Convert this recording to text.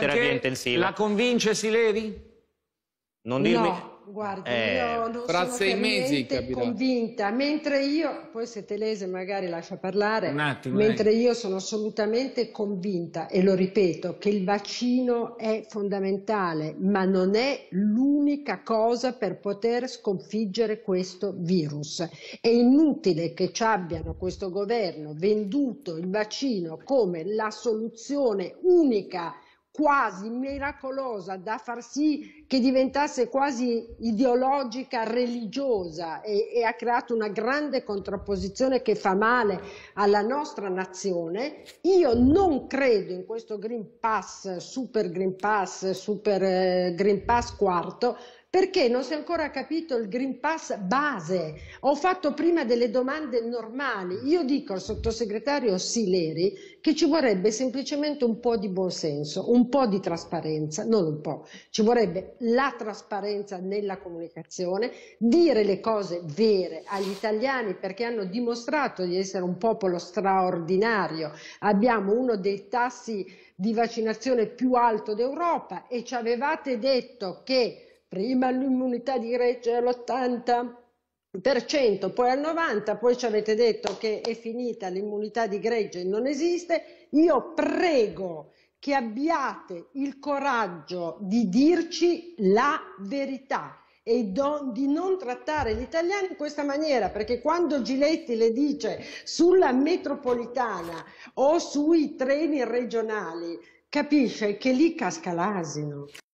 terapia intensiva. La convince Sileri? Non dirmi... No, guarda, eh, io non fra sono sei mesi, convinta, mentre io, poi se Telese magari lascia parlare, Un attimo, mentre eh. io sono assolutamente convinta, e lo ripeto, che il vaccino è fondamentale, ma non è l'unica cosa per poter sconfiggere questo virus. È inutile che ci abbiano questo governo venduto il vaccino come la soluzione unica quasi miracolosa da far sì che diventasse quasi ideologica religiosa e, e, ha creato una grande contrapposizione che fa male alla nostra nazione. Io non credo in questo Green Pass, Super Green Pass, Super eh, Green Pass quarto, perché non si è ancora capito il Green Pass base. Ho fatto prima delle domande normali. Io dico al sottosegretario Sileri che ci vorrebbe semplicemente un po' di buonsenso, un po' di trasparenza, non un po', ci vorrebbe la trasparenza nella comunicazione, dire le cose vere agli italiani perché hanno dimostrato di essere un popolo straordinario. Abbiamo uno dei tassi di vaccinazione più alto d'Europa e ci avevate detto che prima l'immunità di gregge all'80%, poi al 90%, poi ci avete detto che è finita l'immunità di gregge, e non esiste. Io prego che abbiate il coraggio di dirci la verità e do, di non trattare gli italiani in questa maniera, perché quando Giletti le dice sulla metropolitana o sui treni regionali, capisce che lì casca l'asino.